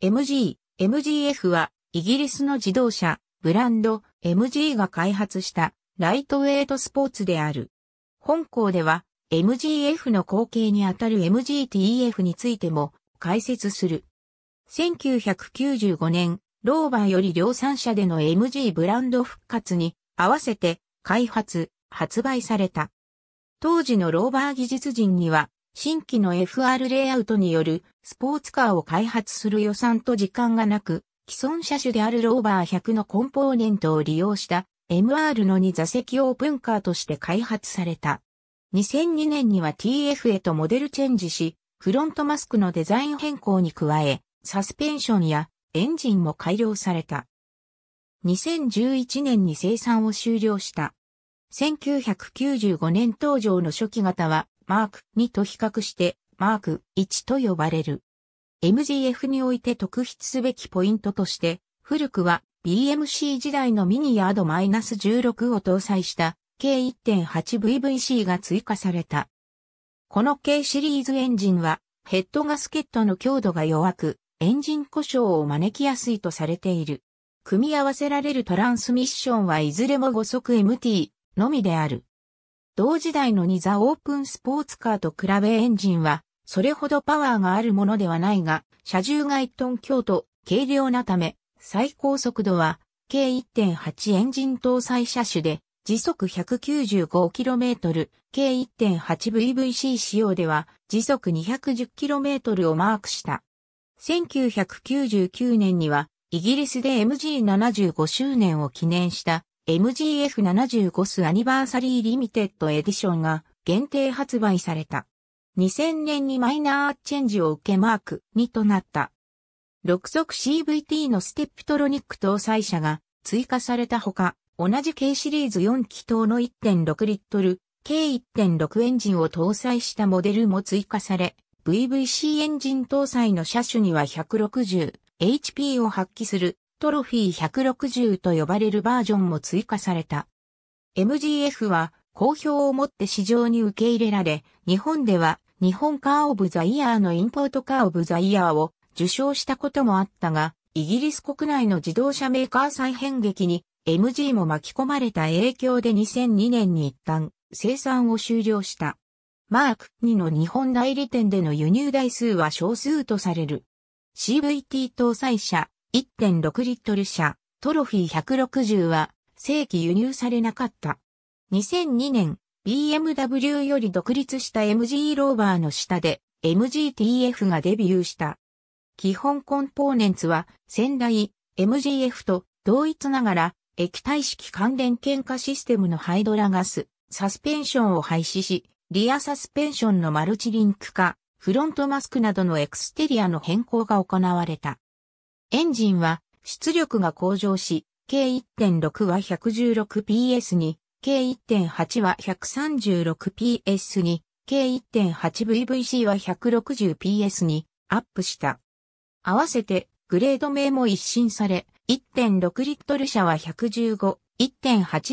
MG、MGF はイギリスの自動車、ブランド MG が開発したライトウェイトスポーツである。本校では MGF の後継にあたる MGTF についても解説する。1995年、ローバーより量産車での MG ブランド復活に合わせて開発、発売された。当時のローバー技術陣には新規の FR レイアウトによるスポーツカーを開発する予算と時間がなく、既存車種であるローバー100のコンポーネントを利用した MR の2座席オープンカーとして開発された。2002年には TF へとモデルチェンジし、フロントマスクのデザイン変更に加え、サスペンションやエンジンも改良された。2011年に生産を終了した。1995年登場の初期型はマーク2と比較してマーク1と呼ばれる。MGF において特筆すべきポイントとして、古くは BMC 時代のミニヤード -16 を搭載した k 1.8VVC が追加された。この K シリーズエンジンはヘッドガスケットの強度が弱くエンジン故障を招きやすいとされている。組み合わせられるトランスミッションはいずれも5速 MT のみである。同時代の2ザオープンスポーツカーと比べエンジンは、それほどパワーがあるものではないが、車重が1トン強と軽量なため、最高速度は、計1.8エンジン搭載車種で、時速 195km、計 1.8VVC 仕様では、時速 210km をマークした。1999年には、イギリスで MG75 周年を記念した MGF75 スアニバーサリーリミテッドエディションが限定発売された。2000年にマイナーチェンジを受けマーク2となった。6速 CVT のステップトロニック搭載車が追加されたほか、同じ K シリーズ4気筒の1.6リットル、K1.6 エンジンを搭載したモデルも追加され、VVC エンジン搭載の車種には 160HP を発揮するトロフィー160と呼ばれるバージョンも追加された。MGF は好評をもって市場に受け入れられ、日本では日本カーオブザイヤーのインポートカーオブザイヤーを受賞したこともあったが、イギリス国内の自動車メーカー再編劇に MG も巻き込まれた影響で2002年に一旦生産を終了した。マーク2の日本代理店での輸入台数は少数とされる。CVT 搭載車1.6リットル車、トロフィー160は正規輸入されなかった。2002年、BMW より独立した MG ローバーの下で MGTF がデビューした。基本コンポーネンツは先代 MGF と同一ながら液体式関連喧嘩システムのハイドラガス、サスペンションを廃止し、リアサスペンションのマルチリンク化、フロントマスクなどのエクステリアの変更が行われた。エンジンは出力が向上し、K1.6 は 116PS に、K1.8 は 136PS に、K1.8VVC は 160PS にアップした。合わせてグレード名も一新され、1.6リットル車は115、1.8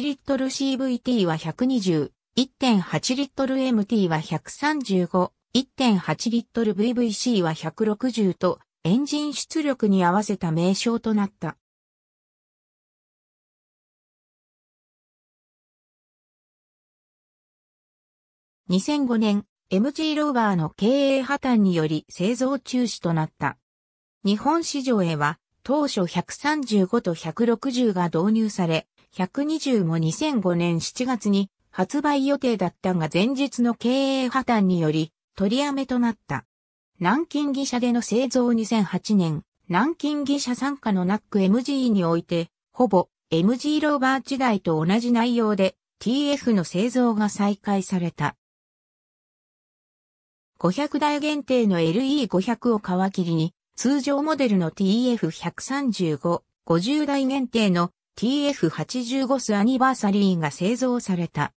リットル CVT は120、1.8リットル MT は135、1.8リットル VVC は160とエンジン出力に合わせた名称となった。2005年、MG ローバーの経営破綻により製造中止となった。日本市場へは当初135と160が導入され、120も2005年7月に発売予定だったが前日の経営破綻により取りやめとなった。南京義社での製造2008年、南京義社参加のナック MG において、ほぼ MG ローバー時代と同じ内容で TF の製造が再開された。500台限定の LE500 を皮切りに、通常モデルの TF135、50台限定の TF85 スアニバーサリーが製造された。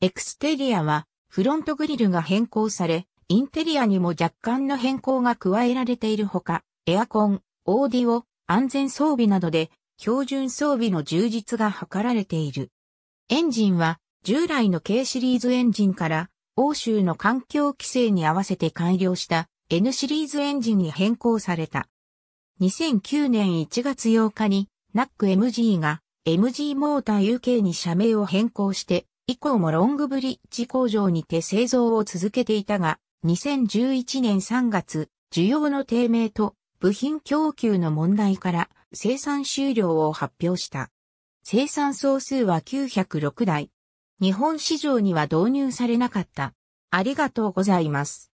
エクステリアはフロントグリルが変更され、インテリアにも若干の変更が加えられているほか、エアコン、オーディオ、安全装備などで標準装備の充実が図られている。エンジンは従来の K シリーズエンジンから欧州の環境規制に合わせて改良した N シリーズエンジンに変更された。2009年1月8日に NACMG が MG モーター UK に社名を変更して以降もロングブリッジ工場にて製造を続けていたが2011年3月、需要の低迷と部品供給の問題から生産終了を発表した。生産総数は906台。日本市場には導入されなかった。ありがとうございます。